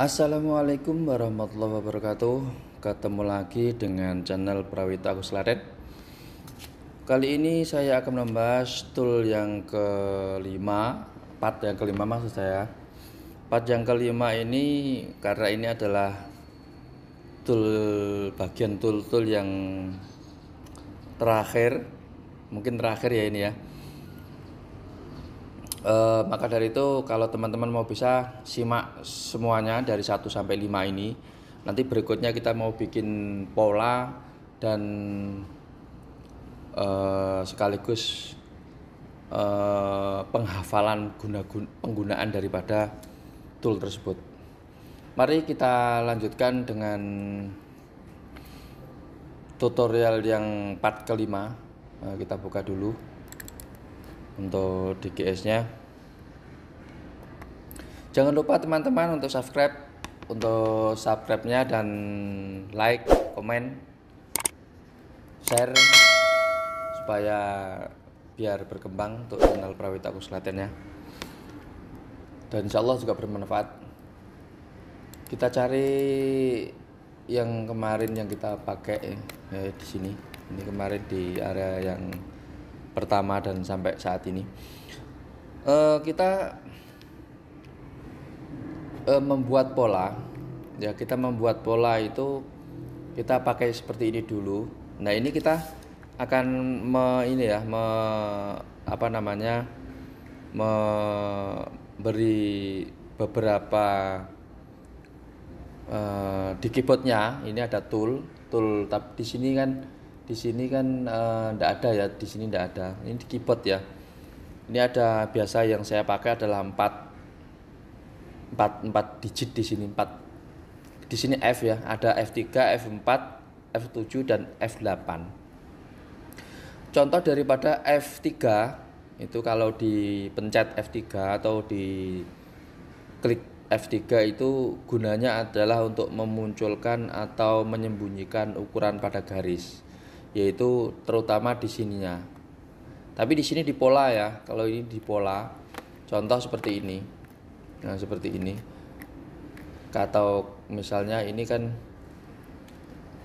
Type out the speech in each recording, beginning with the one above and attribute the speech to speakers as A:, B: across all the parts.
A: Assalamualaikum warahmatullahi wabarakatuh Ketemu lagi dengan channel Prawit Agus Laret Kali ini saya akan membahas tool yang kelima Part yang kelima maksud saya Part yang kelima ini karena ini adalah tool bagian tool-tool yang terakhir mungkin terakhir ya ini ya Uh, maka dari itu kalau teman-teman mau bisa simak semuanya dari 1 sampai 5 ini. Nanti berikutnya kita mau bikin pola dan uh, sekaligus uh, penghafalan guna, guna penggunaan daripada tool tersebut. Mari kita lanjutkan dengan tutorial yang part kelima. kita buka dulu untuk DGS nya jangan lupa teman-teman untuk subscribe untuk subscribe nya dan like komen share supaya biar berkembang untuk channel Prawita Agus Selatan ya dan insya Allah juga bermanfaat kita cari yang kemarin yang kita pakai ya, di sini ini kemarin di area yang pertama dan sampai saat ini uh, kita uh, membuat pola ya kita membuat pola itu kita pakai seperti ini dulu nah ini kita akan me, ini ya me, apa namanya memberi beberapa uh, di keyboardnya ini ada tool tool tapi di sini kan di sini kan tidak eh, uh, ada ya di sini tidak ada ini di keyboard ya ini ada biasa yang saya pakai adalah 4 4 4 digit di sini 4 di sini F ya ada F3 F4 F7 dan F8 contoh daripada F3 itu kalau dipencet F3 atau di klik F3 itu gunanya adalah untuk memunculkan atau menyembunyikan ukuran pada garis yaitu terutama di sininya. Tapi di sini di pola ya. Kalau ini di pola, contoh seperti ini. Nah, seperti ini. Atau misalnya ini kan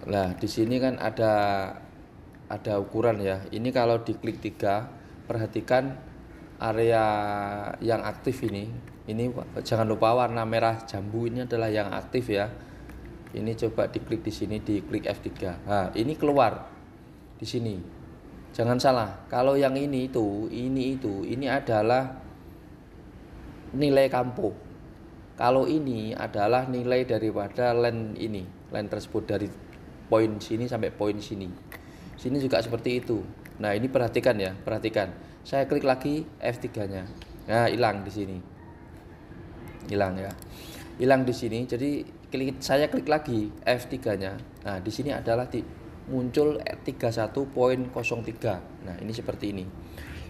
A: lah di sini kan ada ada ukuran ya. Ini kalau diklik tiga perhatikan area yang aktif ini. Ini jangan lupa warna merah jambu ini adalah yang aktif ya. Ini coba diklik di sini, diklik F3. Nah, ini keluar di sini. Jangan salah, kalau yang ini itu, ini itu, ini adalah nilai kampung. Kalau ini adalah nilai daripada land ini, land tersebut dari poin sini sampai poin sini. Sini juga seperti itu. Nah, ini perhatikan ya, perhatikan. Saya klik lagi F3-nya. Nah, hilang di sini. Hilang ya. Hilang di sini. Jadi klik saya klik lagi F3-nya. Nah, di sini adalah di muncul 31.03 nah ini seperti ini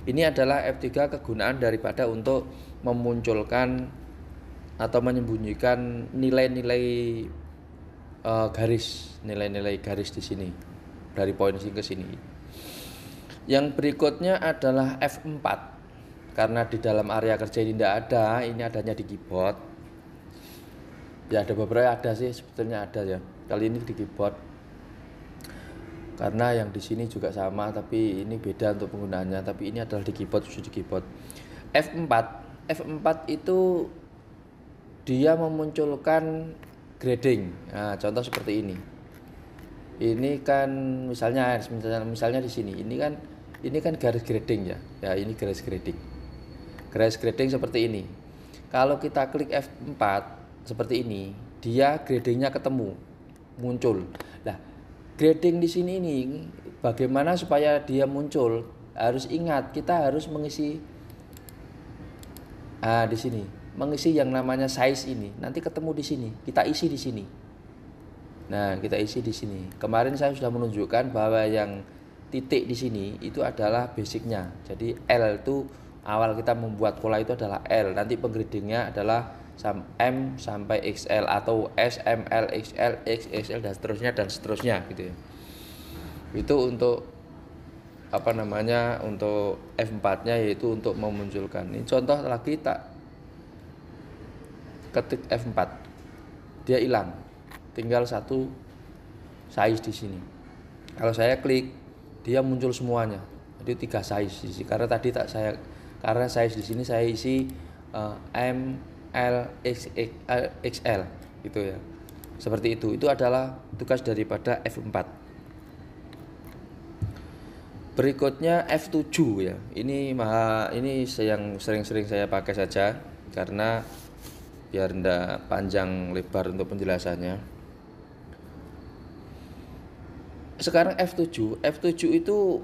A: ini adalah F3 kegunaan daripada untuk memunculkan atau menyembunyikan nilai-nilai uh, garis nilai-nilai garis di sini dari poin sini ke sini yang berikutnya adalah F4 karena di dalam area kerja ini tidak ada ini adanya di keyboard ya ada beberapa ada sih sebetulnya ada ya kali ini di keyboard karena yang di sini juga sama tapi ini beda untuk penggunaannya tapi ini adalah di keyboard khusus di keyboard F4 F4 itu dia memunculkan grading nah, contoh seperti ini ini kan misalnya misalnya misalnya di sini ini kan ini kan garis grading ya ya ini garis grading garis grading seperti ini kalau kita klik F4 seperti ini dia gradingnya ketemu muncul grading di sini ini bagaimana supaya dia muncul harus ingat kita harus mengisi ah di sini mengisi yang namanya size ini nanti ketemu di sini kita isi di sini nah kita isi di sini kemarin saya sudah menunjukkan bahwa yang titik di sini itu adalah basicnya jadi L itu awal kita membuat pola itu adalah L nanti penggradingnya adalah M sampai XL atau S XL XXL dan seterusnya dan seterusnya ya. gitu ya. Itu untuk apa namanya untuk F4-nya yaitu untuk memunculkan. Ini contoh lagi tak ketik F4. Dia hilang. Tinggal satu size di sini. Kalau saya klik dia muncul semuanya. Jadi tiga size di sini. Karena tadi tak saya karena size di sini saya isi uh, M L X, gitu ya seperti itu itu adalah tugas daripada F4 berikutnya F7 ya ini maha ini yang sering-sering saya pakai saja karena biar ndak panjang lebar untuk penjelasannya sekarang F7 F7 itu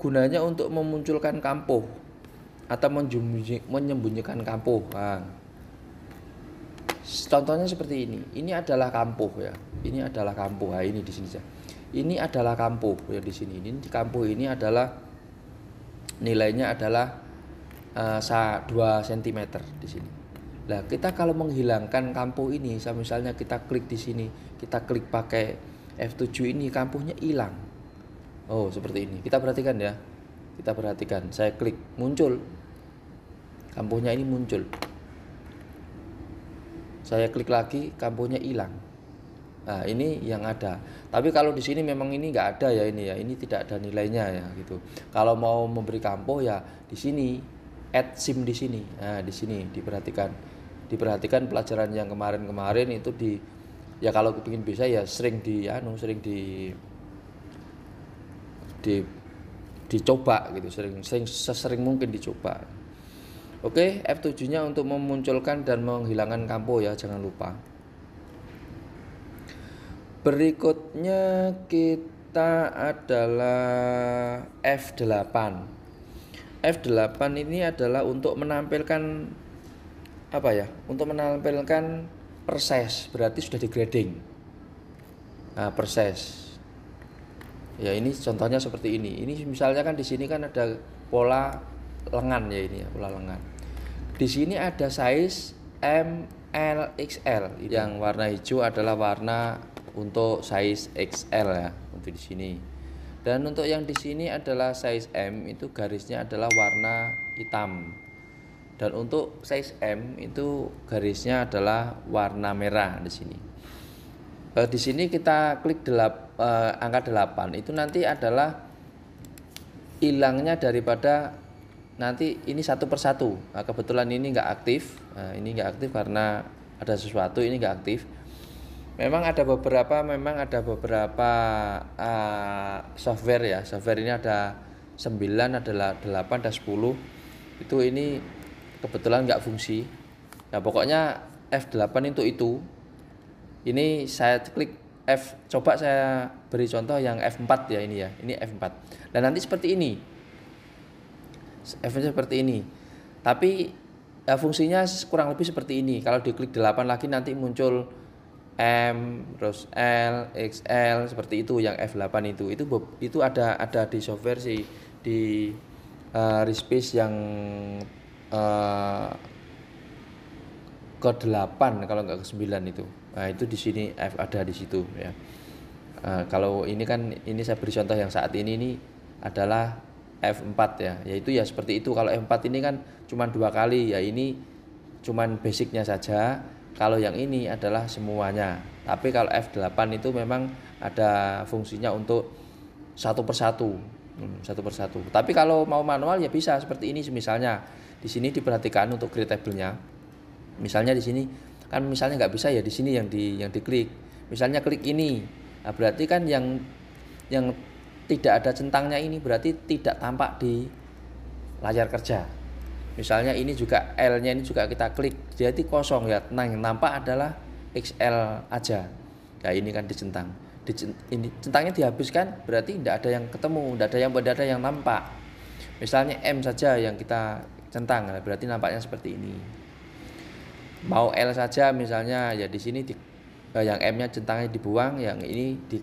A: gunanya untuk memunculkan kampuh atau menyembunyikan kampuh nah, Contohnya seperti ini. Ini adalah kampuh ya. Ini adalah kampuh. Nah, ini di sini saja. Ini adalah kampuh ya di sini. Ini di kampuh ini adalah nilainya adalah uh, 2 cm di sini. Nah, kita kalau menghilangkan kampuh ini, misalnya kita klik di sini, kita klik pakai F7 ini kampuhnya hilang. Oh, seperti ini. Kita perhatikan ya. Kita perhatikan. Saya klik, muncul. Kampuhnya ini muncul. Saya klik lagi, kamponya hilang. Nah, ini yang ada. Tapi kalau di sini memang ini nggak ada ya ini ya. Ini tidak ada nilainya ya gitu. Kalau mau memberi kampo ya di sini add SIM di sini. Nah, di sini diperhatikan. Diperhatikan pelajaran yang kemarin-kemarin itu di ya kalau kepingin bisa ya sering di anu ya, sering di di dicoba gitu sering sering sesering mungkin dicoba Oke, F7-nya untuk memunculkan dan menghilangkan kampo ya, jangan lupa. Berikutnya kita adalah F8. F8 ini adalah untuk menampilkan apa ya? Untuk menampilkan perses, berarti sudah grading. Nah, perses. Ya, ini contohnya seperti ini. Ini misalnya kan di sini kan ada pola lengan ya ini ya, lengan. Di sini ada size M, L, XL. Yang warna hijau adalah warna untuk size XL ya untuk di sini. Dan untuk yang di sini adalah size M itu garisnya adalah warna hitam. Dan untuk size M itu garisnya adalah warna merah di sini. Eh, di sini kita klik delap, eh, angka 8 itu nanti adalah hilangnya daripada nanti ini satu persatu nah, kebetulan ini nggak aktif nah, ini nggak aktif karena ada sesuatu ini nggak aktif memang ada beberapa memang ada beberapa uh, software ya software ini ada 9 ada 8 ada 10 itu ini kebetulan nggak fungsi nah pokoknya F8 itu itu ini saya klik F coba saya beri contoh yang F4 ya ini ya ini F4 dan nah, nanti seperti ini efeknya seperti ini tapi ya, fungsinya kurang lebih seperti ini kalau di klik 8 lagi nanti muncul M terus L XL seperti itu yang F8 itu itu itu ada ada di software sih di uh, eh, Respace yang uh, eh, ke-8 kalau nggak ke-9 itu. Nah, itu di sini F ada di situ ya. Uh, kalau ini kan ini saya beri contoh yang saat ini ini adalah F4 ya yaitu ya seperti itu kalau F4 ini kan cuma dua kali ya ini cuma basicnya saja kalau yang ini adalah semuanya tapi kalau F8 itu memang ada fungsinya untuk satu persatu hmm, satu persatu tapi kalau mau manual ya bisa seperti ini misalnya di sini diperhatikan untuk grid table misalnya di sini kan misalnya nggak bisa ya di sini yang di yang diklik misalnya klik ini nah berarti kan yang yang tidak ada centangnya ini berarti tidak tampak di layar kerja. Misalnya ini juga L-nya ini juga kita klik, jadi kosong ya. Nah, yang nampak adalah XL aja. Ya ini kan dicentang. Di, ini centangnya dihabiskan berarti tidak ada yang ketemu, tidak ada yang berada yang nampak. Misalnya M saja yang kita centang, nah, berarti nampaknya seperti ini. Mau L saja misalnya ya di sini di, eh, yang M-nya centangnya dibuang, yang ini di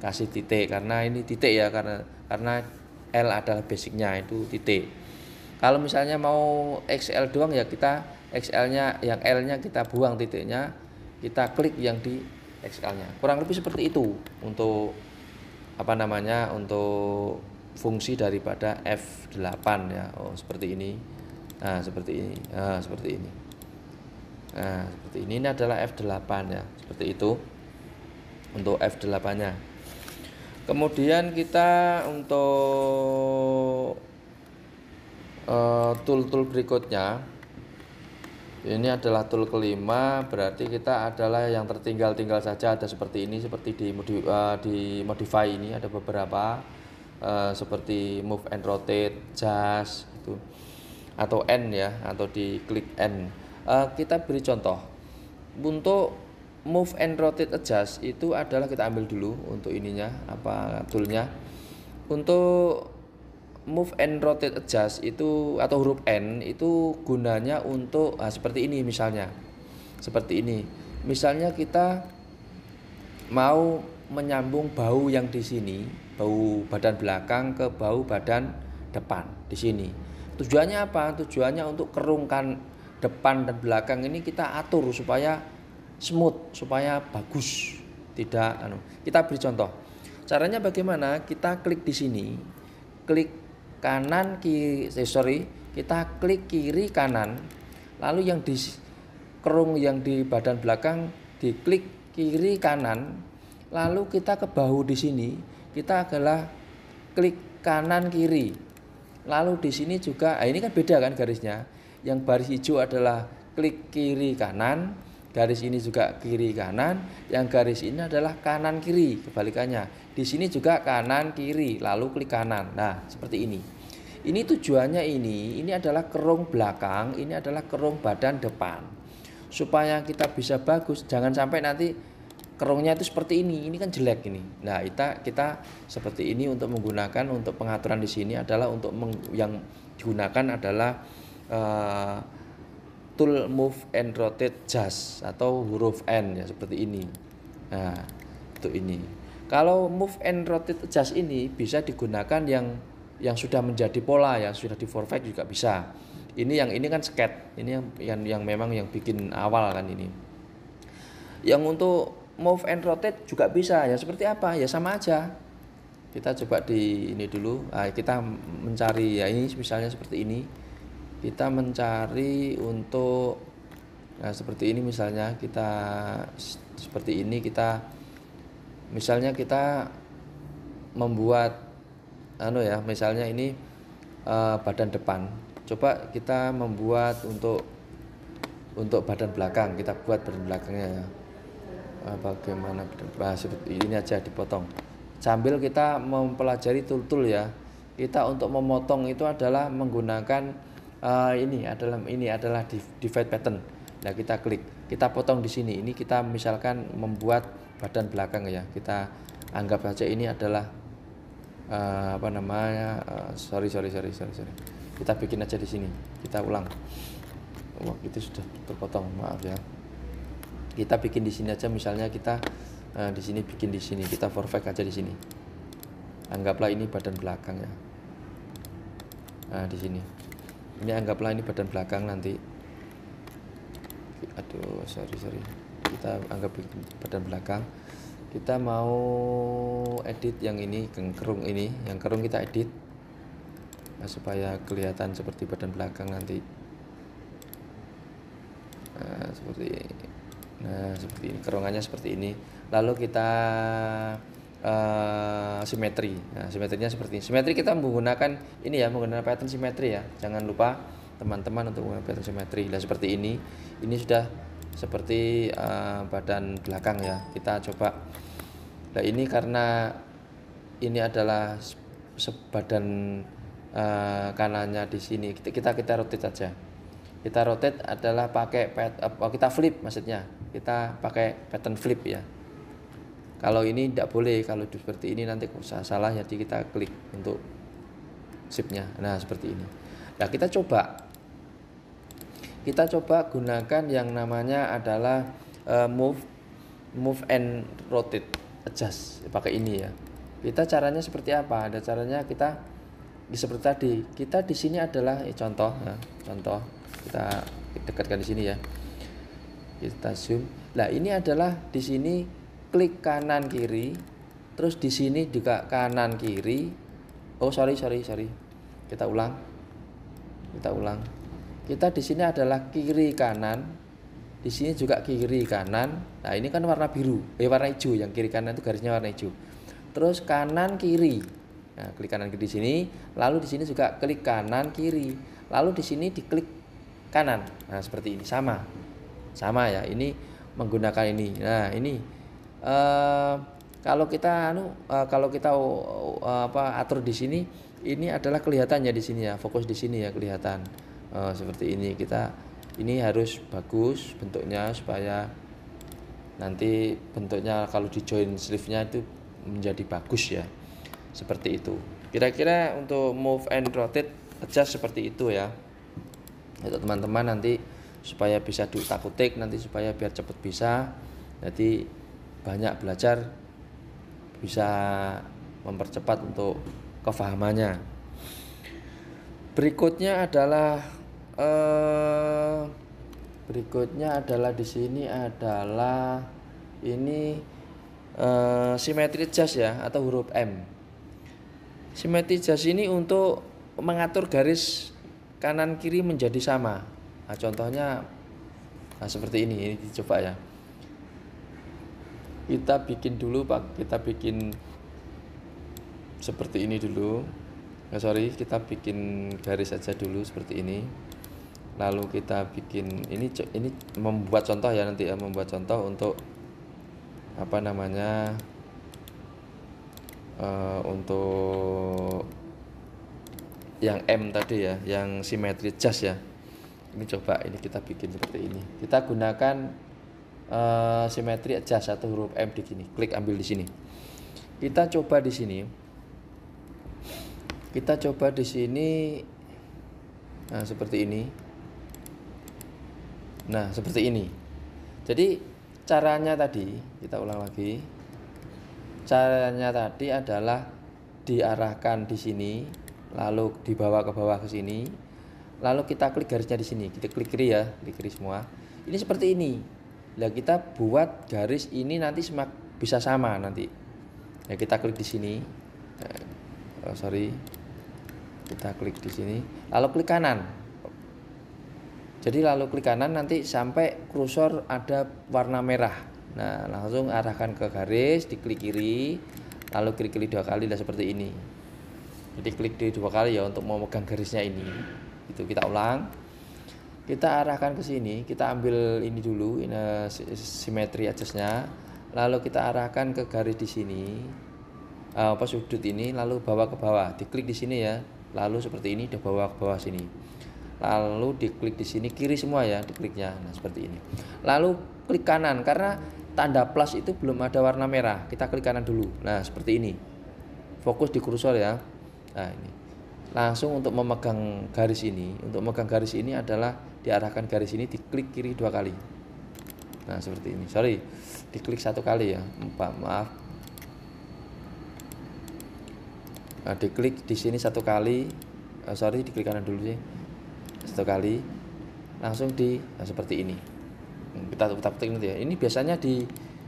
A: kasih titik karena ini titik ya karena karena L adalah basicnya itu titik kalau misalnya mau XL doang ya kita XL nya yang L nya kita buang titiknya kita klik yang di XL nya kurang lebih seperti itu untuk apa namanya untuk fungsi daripada F8 ya Oh seperti ini nah seperti ini nah, seperti ini nah seperti ini ini adalah F8 ya seperti itu untuk F8 nya kemudian kita untuk tool eh, tool-tool berikutnya ini adalah tool kelima berarti kita adalah yang tertinggal tinggal saja ada seperti ini seperti di uh, di modify ini ada beberapa uh, seperti move and rotate just itu atau n ya atau di klik n uh, kita beri contoh untuk move and rotate adjust itu adalah kita ambil dulu untuk ininya apa toolnya untuk move and rotate adjust itu atau huruf n itu gunanya untuk nah, seperti ini misalnya seperti ini misalnya kita mau menyambung bau yang di sini bau badan belakang ke bau badan depan di sini tujuannya apa tujuannya untuk kerungkan depan dan belakang ini kita atur supaya smooth supaya bagus tidak anu kita beri contoh caranya bagaimana kita klik di sini klik kanan kiri eh, sorry kita klik kiri kanan lalu yang di kerung yang di badan belakang diklik kiri kanan lalu kita ke bahu di sini kita adalah klik kanan kiri lalu di sini juga ah, ini kan beda kan garisnya yang baris hijau adalah klik kiri kanan Garis ini juga kiri kanan, yang garis ini adalah kanan kiri kebalikannya. Di sini juga kanan kiri, lalu klik kanan. Nah, seperti ini. Ini tujuannya ini, ini adalah kerung belakang, ini adalah kerung badan depan. Supaya kita bisa bagus, jangan sampai nanti kerungnya itu seperti ini. Ini kan jelek ini. Nah, kita kita seperti ini untuk menggunakan untuk pengaturan di sini adalah untuk meng, yang digunakan adalah uh, tool move and rotate just atau huruf N ya seperti ini nah untuk ini kalau move and rotate just ini bisa digunakan yang yang sudah menjadi pola ya sudah di forfeit juga bisa ini yang ini kan sket ini yang yang yang memang yang bikin awal kan ini yang untuk move and rotate juga bisa ya seperti apa ya sama aja kita coba di ini dulu nah, kita mencari ya ini misalnya seperti ini kita mencari untuk nah seperti ini misalnya kita seperti ini kita misalnya kita membuat anu ya misalnya ini uh, badan depan coba kita membuat untuk untuk badan belakang kita buat badan belakangnya ya uh, bagaimana nah, seperti ini aja dipotong sambil kita mempelajari tool-tool ya kita untuk memotong itu adalah menggunakan uh, ini adalah ini adalah divide pattern. Nah, kita klik. Kita potong di sini. Ini kita misalkan membuat badan belakang ya. Kita anggap saja ini adalah uh, apa namanya? Uh, sorry, sorry, sorry, sorry, sorry. Kita bikin aja di sini. Kita ulang. Wah, itu sudah terpotong. Maaf ya. Kita bikin di sini aja misalnya kita uh, di sini bikin di sini. Kita perfect aja di sini. Anggaplah ini badan belakang ya. Nah, di sini ini ya, anggaplah ini badan belakang nanti aduh sorry sorry kita anggap badan belakang kita mau edit yang ini yang kerung ini yang kerung kita edit nah, supaya kelihatan seperti badan belakang nanti nah seperti ini. nah seperti ini kerungannya seperti ini lalu kita uh, simetri. Nah, simetrinya seperti ini. Simetri kita menggunakan ini ya, menggunakan pattern simetri ya. Jangan lupa teman-teman untuk menggunakan pattern simetri. Nah, seperti ini. Ini sudah seperti uh, badan belakang ya. Kita coba. Nah, ini karena ini adalah sebadan uh, eh, kanannya di sini. Kita kita, kita rotate saja. Kita rotate adalah pakai pet, uh, kita flip maksudnya. Kita pakai pattern flip ya kalau ini tidak boleh kalau seperti ini nanti usaha salah jadi kita klik untuk zipnya nah seperti ini nah kita coba kita coba gunakan yang namanya adalah uh, move move and rotate adjust pakai ini ya kita caranya seperti apa ada caranya kita seperti tadi kita di sini adalah eh, contoh ya, contoh kita dekatkan di sini ya kita zoom nah ini adalah di sini klik kanan kiri terus di sini juga kanan kiri oh sorry sorry sorry kita ulang kita ulang kita di sini adalah kiri kanan di sini juga kiri kanan nah ini kan warna biru eh warna hijau yang kiri kanan itu garisnya warna hijau terus kanan kiri nah klik kanan kiri di sini lalu di sini juga klik kanan kiri lalu di sini diklik kanan nah seperti ini sama sama ya ini menggunakan ini nah ini Eh, kalau kita anu uh, kalau kita uh, apa atur di sini ini adalah kelihatannya di sini ya fokus di sini ya kelihatan uh, seperti ini kita ini harus bagus bentuknya supaya nanti bentuknya kalau di join sleeve-nya itu menjadi bagus ya seperti itu kira-kira untuk move and rotate aja seperti itu ya untuk teman-teman nanti supaya bisa diutak-utik nanti supaya biar cepet bisa jadi banyak belajar bisa mempercepat untuk kefahamannya. Berikutnya adalah eh, berikutnya adalah di sini adalah ini eh, simetri jas ya atau huruf M. Simetri jas ini untuk mengatur garis kanan kiri menjadi sama. Nah, contohnya nah seperti ini, ini dicoba ya kita bikin dulu pak kita bikin seperti ini dulu nah, sorry kita bikin garis aja dulu seperti ini lalu kita bikin ini ini membuat contoh ya nanti ya membuat contoh untuk apa namanya uh, untuk yang M tadi ya yang simetri jas ya ini coba ini kita bikin seperti ini kita gunakan uh, simetri adjust satu huruf M di sini. Klik ambil di sini. Kita coba di sini. Kita coba di sini nah seperti ini. Nah, seperti ini. Jadi caranya tadi, kita ulang lagi. Caranya tadi adalah diarahkan di sini, lalu dibawa ke bawah ke sini. Lalu kita klik garisnya di sini. Kita klik kiri ya, klik kiri semua. Ini seperti ini. Nah kita buat garis ini nanti semak bisa sama nanti. Ya kita klik di sini. Eh, oh, sorry, kita klik di sini. Lalu klik kanan. Jadi lalu klik kanan nanti sampai kursor ada warna merah. Nah langsung arahkan ke garis, diklik kiri, lalu klik kiri dua kali dan seperti ini jadi klik di dua kali ya untuk memegang garisnya ini itu kita ulang kita arahkan ke sini kita ambil ini dulu ini eh, simetri adjustnya lalu kita arahkan ke garis di sini uh, eh, pas sudut ini lalu bawa ke bawah diklik di sini ya lalu seperti ini udah bawa ke bawah sini lalu diklik di sini kiri semua ya dikliknya nah seperti ini lalu klik kanan karena tanda plus itu belum ada warna merah kita klik kanan dulu nah seperti ini fokus di kursor ya nah ini langsung untuk memegang garis ini untuk memegang garis ini adalah diarahkan garis ini diklik kiri dua kali nah seperti ini sorry diklik satu kali ya empat maaf. Nah, diklik di sini satu kali oh, sorry diklik kanan dulu sih satu kali langsung di nah, seperti ini hmm, kita tetap ketik nanti ya ini biasanya di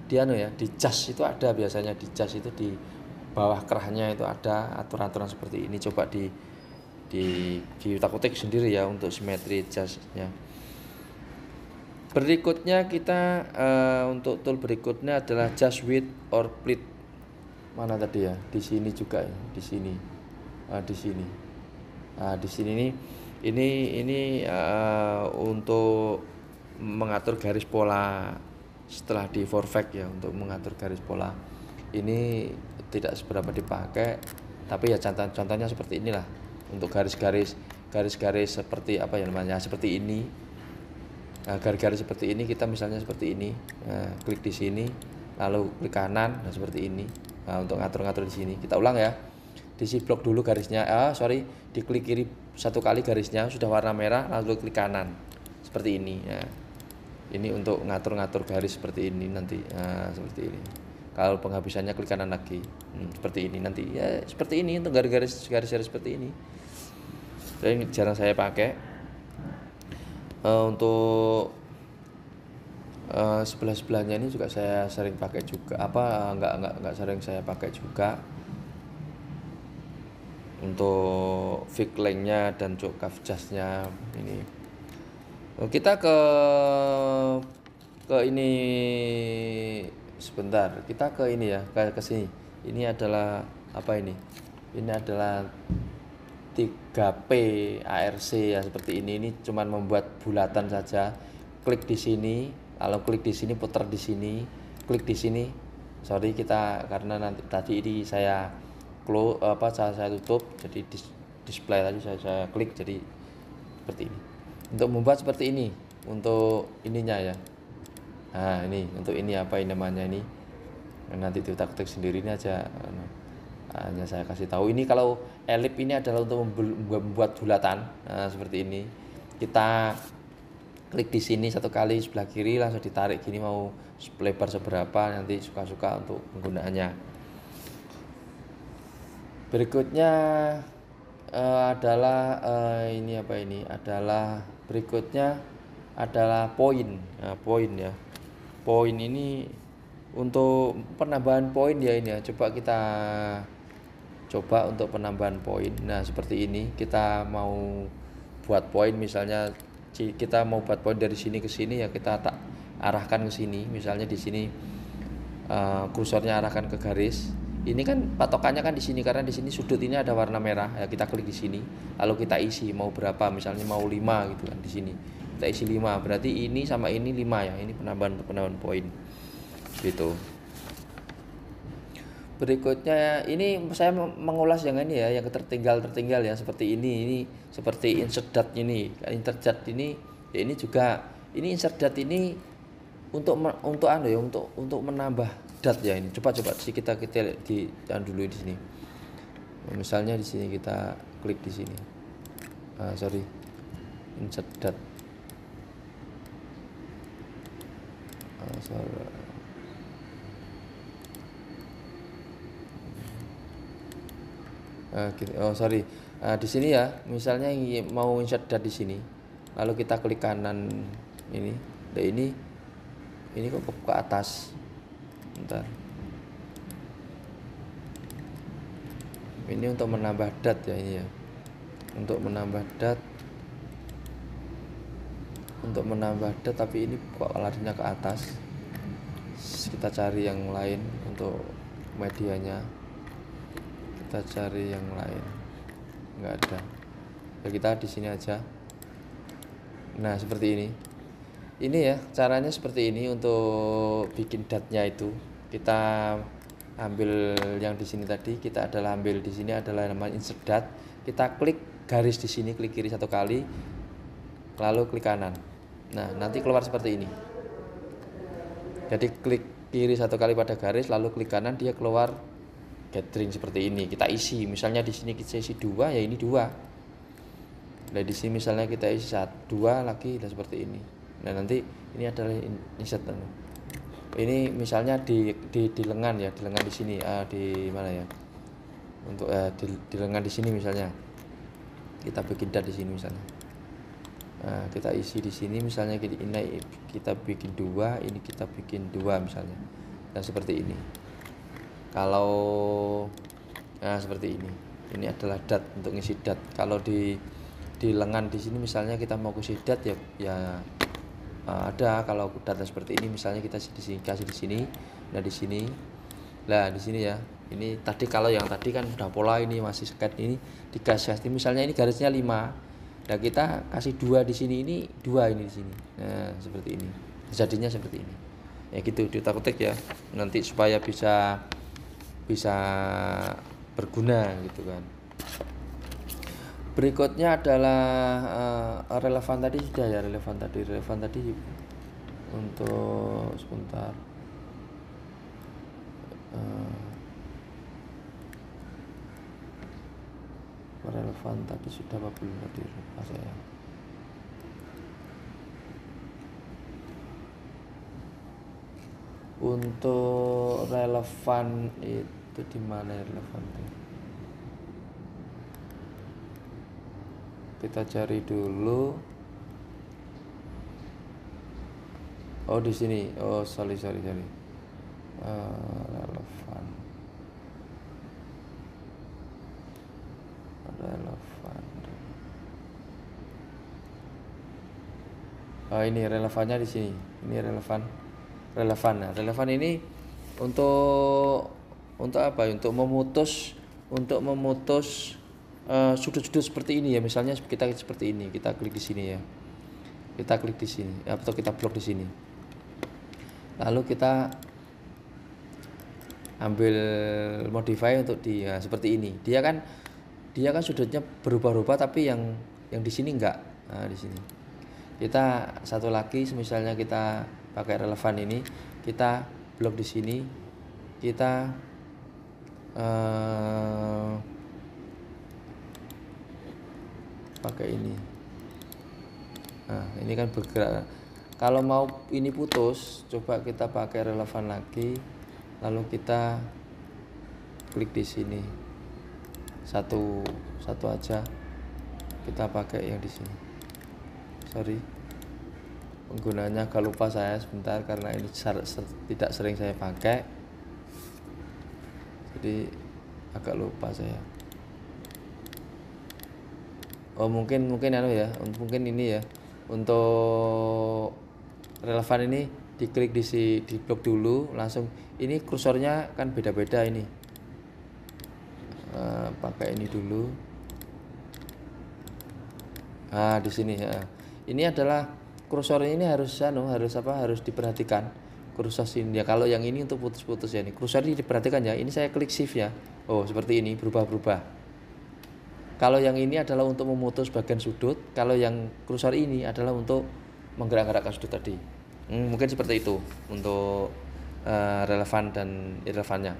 A: di anu ya di jas itu ada biasanya di jas itu di bawah kerahnya itu ada aturan-aturan seperti ini coba di di view takutik sendiri ya untuk simetri jasnya berikutnya kita uh, untuk tool berikutnya adalah jas width or pleat mana tadi ya di sini juga ya di sini uh, di sini nah, di sini ini ini ini uh, untuk mengatur garis pola setelah di forfact ya untuk mengatur garis pola ini tidak seberapa dipakai tapi ya contoh contohnya seperti inilah untuk garis-garis garis-garis seperti apa ya namanya seperti ini garis nah, garis-garis seperti ini kita misalnya seperti ini nah, klik di sini lalu klik kanan nah seperti ini nah, untuk ngatur-ngatur di sini kita ulang ya di blok dulu garisnya ah sorry diklik kiri satu kali garisnya sudah warna merah lalu klik kanan seperti ini nah, ini untuk ngatur-ngatur garis seperti ini nanti nah, seperti ini kalau penghabisannya klik kanan lagi hmm, seperti ini nanti ya seperti ini untuk garis-garis garis-garis seperti ini tapi jarang saya pakai uh, untuk uh, eh, sebelah sebelahnya ini juga saya sering pakai juga apa nggak nggak nggak sering saya pakai juga untuk lengnya dan cuk cuff jasnya ini oh, kita ke ke ini sebentar kita ke ini ya ke ke sini ini adalah apa ini ini adalah 3P ARC ya seperti ini ini cuman membuat bulatan saja klik di sini lalu klik di sini putar di sini klik di sini sorry kita karena nanti tadi ini saya close apa saya, saya tutup jadi dis, display tadi saya, saya klik jadi seperti ini untuk membuat seperti ini untuk ininya ya nah ini untuk ini apa ini namanya ini nanti itu taktik sendiri ini aja nah hanya saya kasih tahu ini kalau elip ini adalah untuk membuat bulatan nah, seperti ini kita klik di sini satu kali sebelah kiri langsung ditarik gini mau lebar seberapa nanti suka-suka untuk penggunaannya berikutnya uh, adalah uh, ini apa ini adalah berikutnya adalah poin nah, poin ya poin ini untuk penambahan poin ya ini ya coba kita coba untuk penambahan poin nah seperti ini kita mau buat poin misalnya kita mau buat poin dari sini ke sini ya kita tak arahkan ke sini misalnya di sini uh, kursornya arahkan ke garis ini kan patokannya kan di sini karena di sini sudut ini ada warna merah ya kita klik di sini lalu kita isi mau berapa misalnya mau 5 gitu kan di sini kita isi 5 berarti ini sama ini 5 ya ini penambahan penambahan poin gitu berikutnya ini saya mengulas yang ini ya yang tertinggal tertinggal ya seperti ini ini seperti insert dat ini dat ini ya ini juga ini insert dat ini untuk untuk anu ya untuk untuk menambah dat ya ini coba coba kita kita di jangan dulu di sini misalnya di sini kita klik di sini uh, sorry insert dat uh, ah, sorry Eh, oh sorry uh, di sini ya misalnya mau insert di sini lalu kita klik kanan ini dan ini ini kok ke, atas ntar. ini untuk menambah dat ya ini ya untuk menambah dat untuk menambah dat tapi ini kok larinya ke atas kita cari yang lain untuk medianya kita cari yang lain nggak ada ya kita di sini aja nah seperti ini ini ya caranya seperti ini untuk bikin datnya itu kita ambil yang di sini tadi kita adalah ambil di sini adalah nama insert dat kita klik garis di sini klik kiri satu kali lalu klik kanan nah nanti keluar seperti ini jadi klik kiri satu kali pada garis lalu klik kanan dia keluar gathering seperti ini kita isi misalnya di sini kita isi dua ya ini dua nah di sini misalnya kita isi satu dua lagi dan seperti ini nah nanti ini adalah insert anu. ini misalnya di, di di lengan ya di lengan di sini uh, di mana ya untuk uh, di, di lengan di sini misalnya kita bikin dat di sini misalnya nah, kita isi di sini misalnya kita ini kita bikin dua ini kita bikin dua misalnya dan nah, seperti ini kalau nah seperti ini ini adalah dat untuk ngisi dat kalau di di lengan di sini misalnya kita mau kasih dat ya ya eh, ada kalau data seperti ini misalnya kita di sini kasih di sini nah di sini lah di sini ya ini tadi kalau yang tadi kan sudah pola ini masih sekat ini dikasih misalnya ini garisnya 5 nah kita kasih dua di sini ini dua ini di sini nah seperti ini jadinya seperti ini ya gitu diutak ketik ya nanti supaya bisa bisa berguna gitu kan berikutnya adalah uh, relevan tadi sudah ya relevan tadi relevan tadi untuk sebentar uh, relevan tadi sudah apa belum tadi saya untuk relevan itu di mana relevan kita cari dulu oh di sini oh sorry sorry sorry uh, relevan relevan oh ini relevannya di sini ini relevan relevan. Nah, relevan ini untuk untuk apa? Untuk memutus untuk memutus eh, sudut-sudut uh, seperti ini ya. Misalnya kita seperti ini, kita klik di sini ya. Kita klik di sini atau kita blok di sini. Lalu kita ambil modify untuk dia seperti ini. Dia kan dia kan sudutnya berubah-ubah tapi yang yang di sini enggak. Nah, di sini. Kita satu lagi misalnya kita pakai relevan ini kita blok di sini kita uh, pakai ini nah ini kan bergerak kalau mau ini putus coba kita pakai relevan lagi lalu kita klik di sini satu satu aja kita pakai yang di sini sorry penggunanya agak lupa saya sebentar karena ini ser ser tidak sering saya pakai jadi agak lupa saya oh mungkin mungkin anu ya mungkin ini ya untuk relevan ini diklik di si di blok dulu langsung ini kursornya kan beda-beda ini uh, pakai ini dulu ah di sini ya ini adalah kursor ini harus anu harus apa harus diperhatikan kursor sini ya kalau yang ini untuk putus-putus ya ini kursor ini diperhatikan ya ini saya klik shift ya oh seperti ini berubah-berubah kalau yang ini adalah untuk memutus bagian sudut kalau yang kursor ini adalah untuk menggerak-gerakkan sudut tadi hmm, mungkin seperti itu untuk uh, relevan dan relevannya.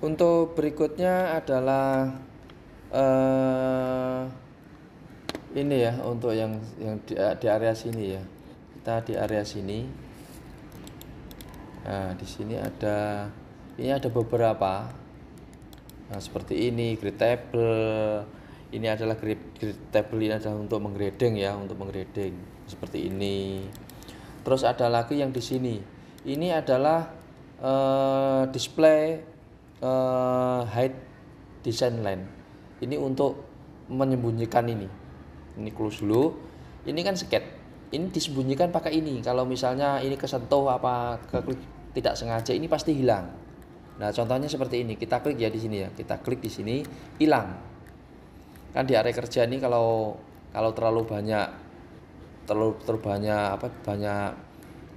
A: Untuk berikutnya adalah uh, ini ya untuk yang yang di, di area sini ya. Kita di area sini. Nah, di sini ada ini ada beberapa. Nah, seperti ini grid table. Ini adalah grid, grid table ini adalah untuk menggrading ya, untuk menggrading seperti ini. Terus ada lagi yang di sini. Ini adalah uh, display uh, eh, hide design line ini untuk menyembunyikan ini ini close dulu ini kan sket ini disembunyikan pakai ini kalau misalnya ini kesentuh apa ke klik, tidak sengaja ini pasti hilang nah contohnya seperti ini kita klik ya di sini ya kita klik di sini hilang kan di area kerja ini kalau kalau terlalu banyak terlalu terbanyak apa banyak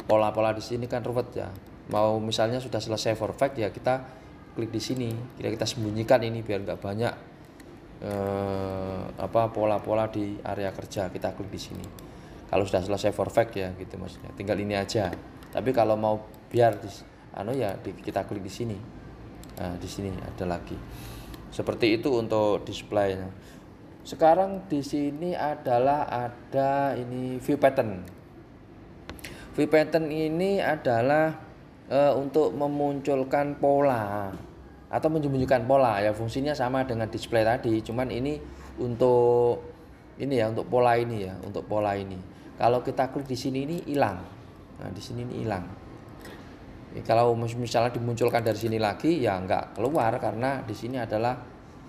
A: pola-pola di sini kan ruwet ya mau misalnya sudah selesai for fact ya kita klik di sini kita kita sembunyikan ini biar nggak banyak eh, apa pola-pola di area kerja kita klik di sini kalau sudah selesai perfect ya gitu maksudnya tinggal ini aja tapi kalau mau biar di, anu ya di, kita klik di sini nah, di sini ada lagi seperti itu untuk displaynya. sekarang di sini adalah ada ini view pattern view pattern ini adalah uh, untuk memunculkan pola atau menunjukkan pola ya fungsinya sama dengan display tadi cuman ini untuk ini ya untuk pola ini ya untuk pola ini kalau kita klik di sini ini hilang nah di sini ini hilang ya, kalau misalnya dimunculkan dari sini lagi ya nggak keluar karena di sini adalah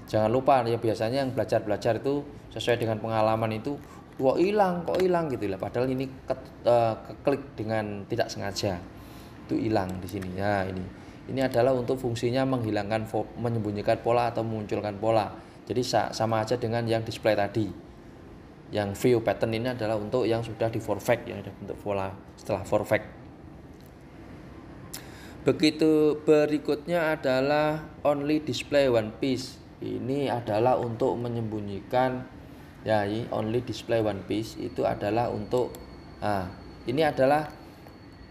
A: jangan lupa ya biasanya yang belajar belajar itu sesuai dengan pengalaman itu kok hilang kok hilang gitu lah padahal ini ke, uh, eh, keklik dengan tidak sengaja itu hilang di sini ya ini ini adalah untuk fungsinya menghilangkan menyembunyikan pola atau memunculkan pola jadi sama aja dengan yang display tadi yang view pattern ini adalah untuk yang sudah di forfeit ya untuk pola setelah forfeit begitu berikutnya adalah only display one piece ini adalah untuk menyembunyikan ya only display one piece itu adalah untuk nah, ini adalah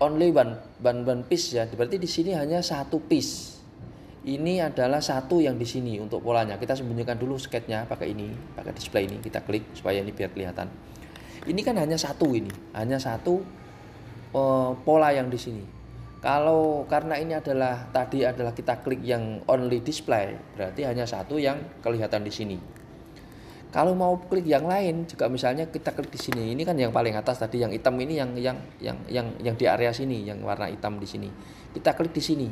A: only one one one piece ya berarti di sini hanya satu piece ini adalah satu yang di sini untuk polanya kita sembunyikan dulu sketnya pakai ini pakai display ini kita klik supaya ini biar kelihatan ini kan hanya satu ini hanya satu uh, pola yang di sini kalau karena ini adalah tadi adalah kita klik yang only display berarti hanya satu yang kelihatan di sini kalau mau klik yang lain juga misalnya kita klik di sini. Ini kan yang paling atas tadi yang hitam ini yang yang yang yang yang di area sini yang warna hitam di sini. Kita klik di sini.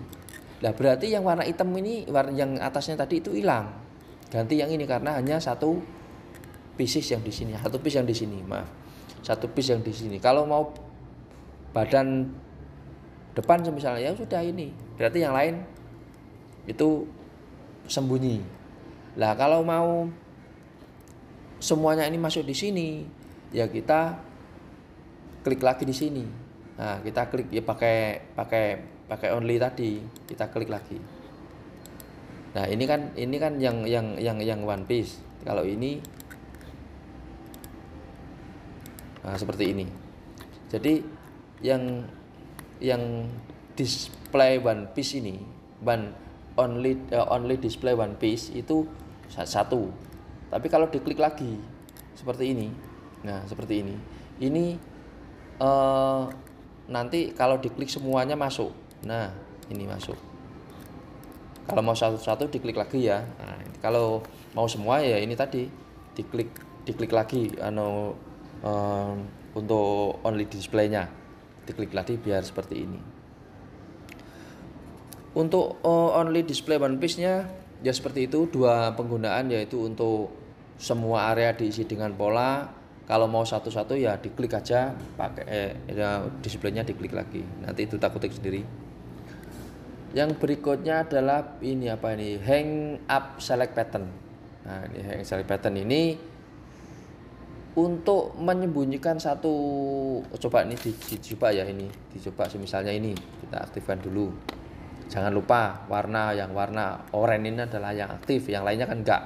A: Nah berarti yang warna hitam ini warna yang atasnya tadi itu hilang. Ganti yang ini karena hanya satu pieces yang di sini, satu piece yang di sini, maaf. Satu piece yang di sini. Kalau mau badan depan misalnya ya sudah ini berarti yang lain itu sembunyi lah kalau mau semuanya ini masuk di sini, ya kita klik lagi di sini. Nah, kita klik ya pakai pakai pakai only tadi, kita klik lagi. Nah, ini kan ini kan yang yang yang yang one piece. Kalau ini nah, seperti ini. Jadi yang yang display one piece ini, one only uh, only display one piece itu satu tapi kalau diklik lagi seperti ini, nah seperti ini, ini eh, nanti kalau diklik semuanya masuk. Nah ini masuk. Kalau mau satu-satu diklik lagi ya. Nah, kalau mau semua ya ini tadi diklik diklik lagi anu eh, untuk only displaynya diklik lagi biar seperti ini untuk eh, only display one piece nya ya seperti itu dua penggunaan yaitu untuk semua area diisi dengan pola kalau mau satu-satu ya diklik aja pakai eh, ya, displaynya diklik lagi nanti itu tak sendiri yang berikutnya adalah ini apa ini hang up select pattern nah ini hang select pattern ini untuk menyembunyikan satu coba ini di, dicoba ya ini dicoba misalnya ini kita aktifkan dulu jangan lupa warna yang warna oranye ini adalah yang aktif yang lainnya kan enggak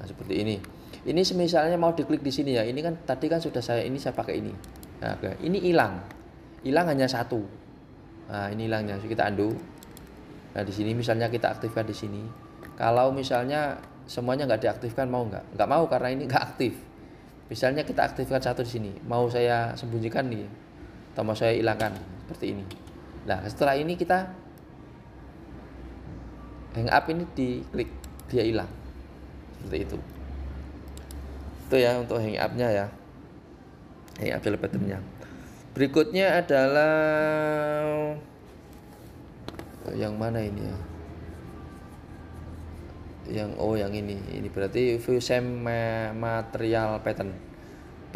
A: Nah, seperti ini. Ini misalnya mau diklik di sini ya. Ini kan tadi kan sudah saya ini saya pakai ini. Nah, oke. ini hilang. Hilang hanya satu. Nah, ini hilangnya. So, kita undo. Nah, di sini misalnya kita aktifkan di sini. Kalau misalnya semuanya nggak diaktifkan mau nggak? Nggak mau karena ini nggak aktif. Misalnya kita aktifkan satu di sini. Mau saya sembunyikan nih. Atau mau saya hilangkan seperti ini. Nah, setelah ini kita hang up ini diklik dia hilang seperti itu itu ya untuk hang up nya ya hang up patternnya berikutnya adalah eh, yang mana ini ya yang oh yang ini ini berarti view same material pattern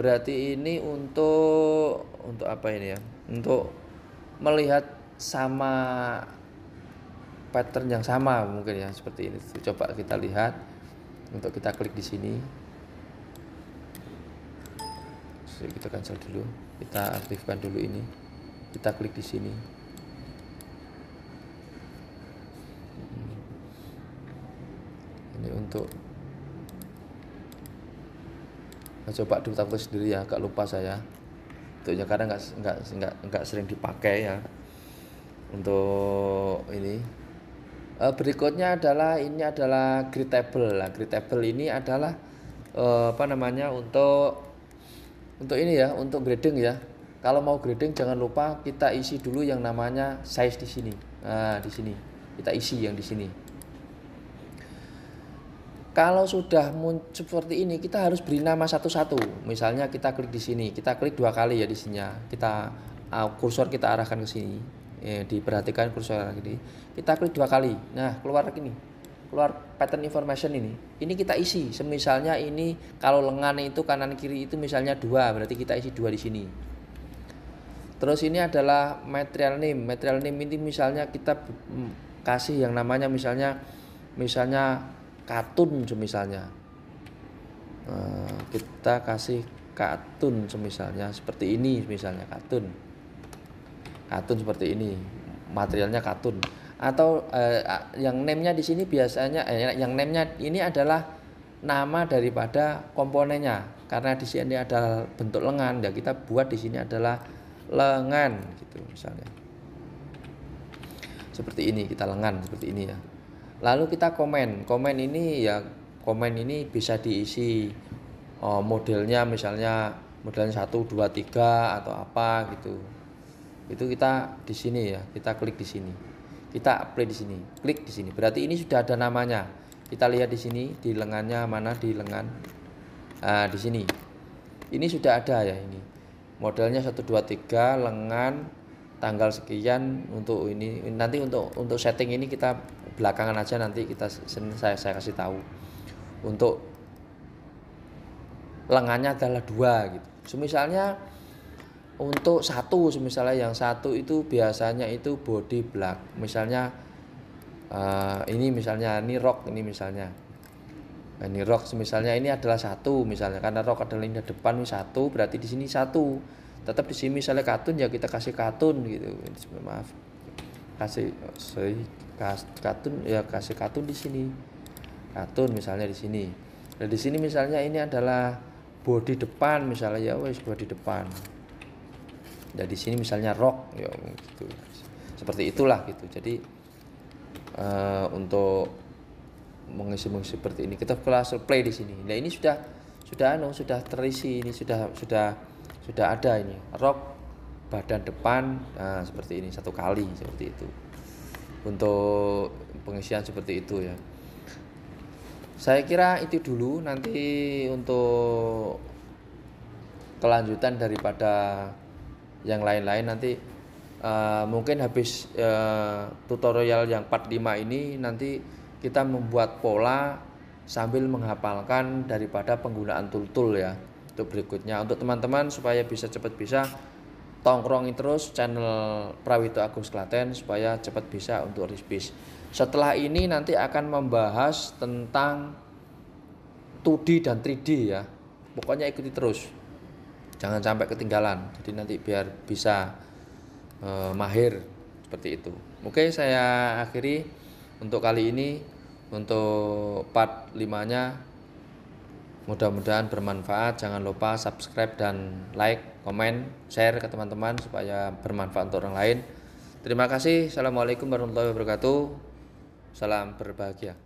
A: berarti ini untuk untuk apa ini ya untuk melihat sama pattern yang sama mungkin ya seperti ini coba kita lihat untuk kita klik di sini Jadi kita cancel dulu kita aktifkan dulu ini kita klik di sini ini untuk nah, coba dulu takut sendiri ya agak lupa saya untuknya karena nggak nggak nggak nggak sering dipakai ya untuk ini Eh, berikutnya adalah ini adalah grid table nah grid table ini adalah eh, apa namanya untuk untuk ini ya untuk grading ya kalau mau grading jangan lupa kita isi dulu yang namanya size di sini nah di sini kita isi yang di sini kalau sudah muncul seperti ini kita harus beri nama satu-satu misalnya kita klik di sini kita klik dua kali ya di sini ya. kita uh, kursor kita arahkan ke sini ya, diperhatikan kursor ini kita klik dua kali nah keluar ini keluar pattern information ini ini kita isi semisalnya ini kalau lengan itu kanan kiri itu misalnya dua berarti kita isi dua di sini terus ini adalah material name material name ini misalnya kita kasih yang namanya misalnya misalnya katun misalnya eh, kita kasih katun misalnya. seperti ini misalnya katun katun seperti ini materialnya katun atau eh, yang name-nya di sini biasanya eh, yang name-nya ini adalah nama daripada komponennya karena di sini ada bentuk lengan ya kita buat di sini adalah lengan gitu misalnya seperti ini kita lengan seperti ini ya lalu kita komen komen ini ya komen ini bisa diisi oh, modelnya misalnya modelnya satu dua tiga atau apa gitu itu kita di sini ya kita klik di sini kita play di sini klik di sini berarti ini sudah ada namanya kita lihat di sini di lengannya mana di lengan nah, di sini ini sudah ada ya ini modelnya 123 lengan tanggal sekian untuk ini nanti untuk untuk setting ini kita belakangan aja nanti kita saya saya kasih tahu untuk lengannya adalah dua gitu. misalnya untuk satu misalnya yang satu itu biasanya itu body black misalnya uh, ini misalnya ini rock ini misalnya nah, ini rock misalnya ini adalah satu misalnya karena rock adalah ini depan ini satu berarti di sini satu tetap di sini misalnya katun ya kita kasih katun gitu maaf kasih sorry, katun ya kasih katun di sini katun misalnya di sini nah di sini misalnya ini adalah body depan misalnya ya wes body depan dan nah, di sini misalnya rock ya gitu seperti itulah gitu jadi uh, untuk mengisi-mengisi seperti ini kita kelas play di sini nah ini sudah sudah anu sudah terisi ini sudah sudah sudah ada ini rock badan depan nah, seperti ini satu kali seperti itu untuk pengisian seperti itu ya saya kira itu dulu nanti untuk kelanjutan daripada yang lain-lain nanti uh, mungkin habis uh, tutorial yang part 5 ini nanti kita membuat pola sambil menghafalkan daripada penggunaan tool-tool ya untuk berikutnya untuk teman-teman supaya bisa cepat bisa tongkrongin terus channel Prawito Agus Klaten supaya cepat bisa untuk rispis. Setelah ini nanti akan membahas tentang 2D dan 3D ya. Pokoknya ikuti terus jangan sampai ketinggalan jadi nanti biar bisa eh, mahir seperti itu oke saya akhiri untuk kali ini untuk part 5 nya mudah-mudahan bermanfaat jangan lupa subscribe dan like komen share ke teman-teman supaya bermanfaat untuk orang lain terima kasih assalamualaikum warahmatullahi wabarakatuh salam berbahagia